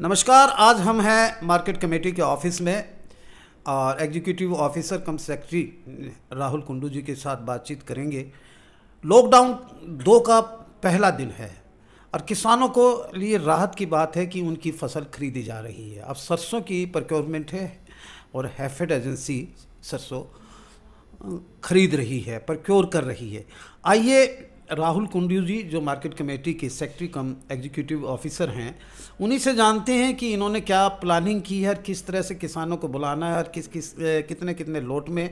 नमस्कार आज हम हैं मार्केट कमेटी के ऑफिस में और executive officer cum secretary Rahul Kundu ji के साथ बातचीत करेंगे लॉकडाउन दो का पहला दिन है और किसानों को लिए राहत की बात है कि उनकी फसल खरीदी जा रही है अब सरसों की प्रक्योरमेंट है और हैफेड एजेंसी सरसों खरीद रही है प्रक्योर कर रही है आइए राहुल कुंडू जी जो मार्केट कमेटी के सेक्रेटरी कम एग्जीक्यूटिव ऑफिसर हैं उन्हीं से जानते हैं कि इन्होंने क्या प्लानिंग की है और किस तरह से किसानों को बुलाना है और किस किस कितने कितने लोट में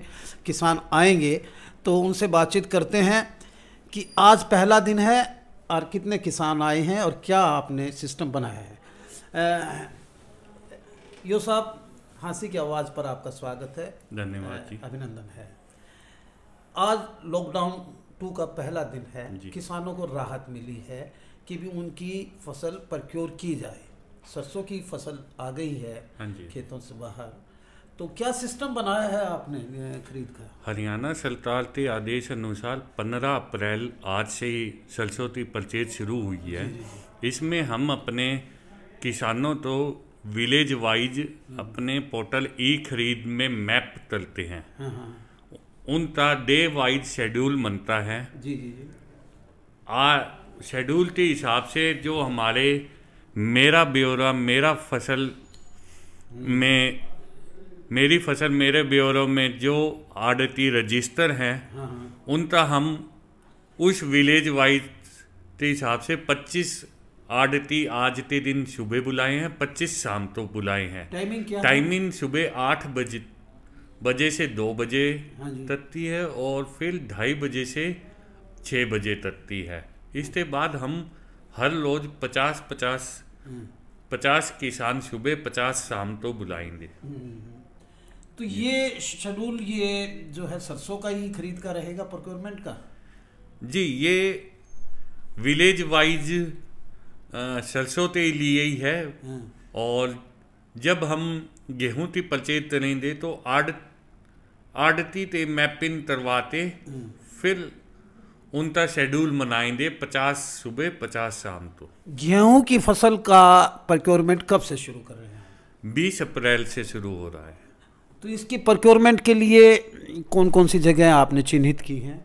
किसान आएंगे तो उनसे बातचीत करते हैं कि आज पहला दिन है और कितने किसान आए हैं और क्या आपने सिस्टम बनाया है यो साहब हाँसी की आवाज़ पर आपका स्वागत है धन्यवाद अभिनंदन है आज लॉकडाउन टू का पहला दिन है किसानों को राहत मिली है कि भी उनकी फसल प्रक्योर की जाए सरसों की फसल आ गई है हाँ खेतों से बाहर तो क्या सिस्टम बनाया है आपने खरीद का हरियाणा सरकार के आदेश अनुसार 15 अप्रैल आज से ही सरसों की परचेज शुरू हुई है इसमें हम अपने किसानों तो विलेज वाइज हम्म। अपने पोर्टल ई खरीद में मैप करते हैं हाँ।, हाँ। उनका डे वाइज शेड्यूल बनता है जी जी जी आ शेड्यूल के हिसाब से जो हमारे मेरा ब्यौरा मेरा फसल में मेरी फसल मेरे ब्यौरों में जो आड़ती रजिस्टर हैं हाँ, हाँ। उनका हम उस विलेज वाइज के हिसाब से 25 आड़ती आज के दिन सुबह बुलाए हैं 25 शाम तो बुलाए हैं टाइमिंग क्या टाइमिंग सुबह आठ बजे बजे से दो बजे हाँ तकती है और फिर ढाई बजे से छः बजे तकती है इसके बाद हम हर रोज पचास पचास हम्म। पचास किसान सुबह पचास शाम तो बुलाएंगे हम्म, हम्म, तो ये शेड्यूल ये जो है सरसों का ही खरीद का रहेगा प्रोक्योरमेंट का जी ये विलेज वाइज सरसों के लिए ही है हाँ। और जब हम गेहूं ती नहीं दे तो आड़ आड़ती ते मैपिंग करवाते हम्म। फिर उनका शेड्यूल मनाएंगे पचास सुबह पचास शाम को गेहूं की फसल का प्रक्योरमेंट कब से शुरू कर रहे हैं बीस अप्रैल से शुरू हो रहा है तो इसकी प्रक्योरमेंट के लिए कौन कौन सी जगह आपने चिन्हित की हैं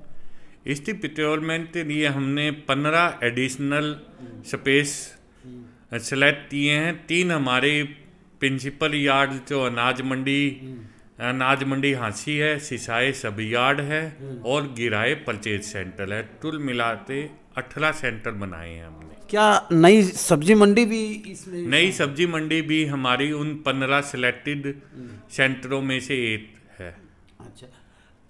इसकी प्रक्योरमेंट के लिए हमने पंद्रह एडिशनल स्पेस सेलेक्ट किए हैं तीन हमारे प्रिंसिपल यार्ड जो अनाज मंडी हम्म। अनाज मंडी हाँसी है सिसाए सब यार्ड है हम्म। और गिराए परचेज सेंटर है टुल मिलाते अठारह सेंटर बनाए हैं हमने क्या नई सब्जी मंडी भी इसमें नई सब्जी मंडी भी हमारी उन पंद्रह सिलेक्टेड हम्म। सेंटरों में से एक है अच्छा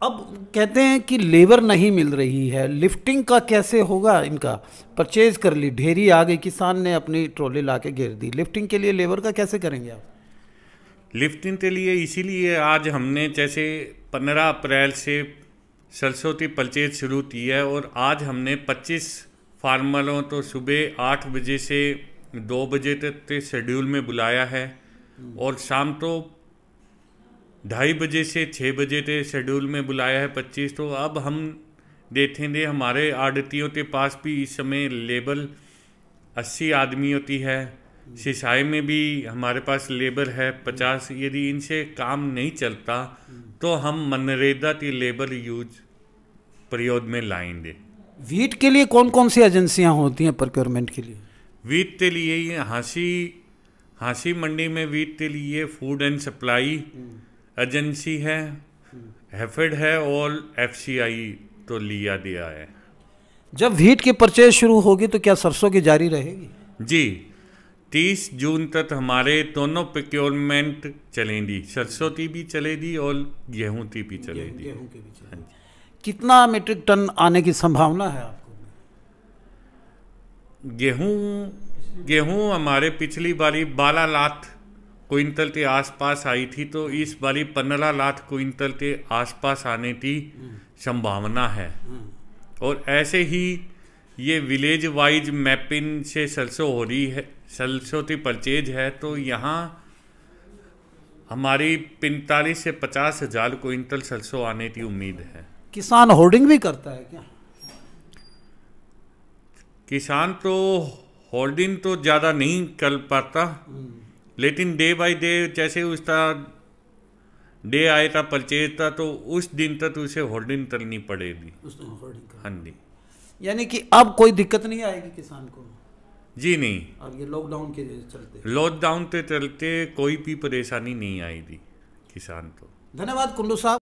अब कहते हैं कि लेबर नहीं मिल रही है लिफ्टिंग का कैसे होगा इनका परचेज कर ली ढेरी आ गई किसान ने अपनी ट्रॉली ला के घेर दी लिफ्टिंग के लिए लेबर का कैसे करेंगे आप लिफ्टिंग के लिए इसीलिए आज हमने जैसे पंद्रह अप्रैल से सरस्वती परचेज शुरू की है और आज हमने पच्चीस फार्मरों तो सुबह आठ बजे से दो बजे तक के शेड्यूल में बुलाया है और शाम तो ढाई बजे से छः बजे के शेड्यूल में बुलाया है पच्चीस तो अब हम देखेंगे हमारे आड़तियों के पास भी इस समय लेबर अस्सी आदमी होती है सिसाई में भी हमारे पास लेबर है पचास यदि इनसे काम नहीं चलता तो हम मनरेगा की लेबर यूज प्रयोग में लाएंगे वीट के लिए कौन कौन सी एजेंसियां होती हैं प्रोक्योरमेंट के लिए वीट के लिए हाँसी हाँसी मंडी में वीट के लिए फूड एंड सप्लाई एजेंसी है हेफेड है और एफ तो लिया दिया है जब व्हीट की परचेज शुरू होगी तो क्या सरसों की जारी रहेगी जी 30 जून तक हमारे दोनों प्रक्योरमेंट चलेंगी सरसों की भी चलेगी और गेहूं की भी चलेगी गेहूं की भी चलेगी हाँ कितना मीट्रिक टन आने की संभावना है आपको गेहूं गेहूं हमारे पिछली बारी बारह लाख क्विंटल के आसपास आई थी तो इस बारी पंद्रह लाख क्विंटल के आसपास आने की संभावना है और ऐसे ही ये विलेज वाइज मैपिंग से सरसों हो रही है सरसों की परचेज है तो यहाँ हमारी पैंतालीस से पचास हजार क्विंटल सरसों आने की उम्मीद है किसान होर्डिंग भी करता है क्या किसान तो होर्डिंग तो ज़्यादा नहीं कर पाता हम्म। लेकिन डे बाय डे जैसे उसका डे आएगा परचेज था तो उस दिन तक तो उसे होल्डिंग करनी पड़ेगी हाँ जी यानी कि अब कोई दिक्कत नहीं आएगी किसान को जी नहीं और ये लॉकडाउन के चलते लॉकडाउन के चलते कोई भी परेशानी नहीं आएगी किसान को धन्यवाद कुल्लू साहब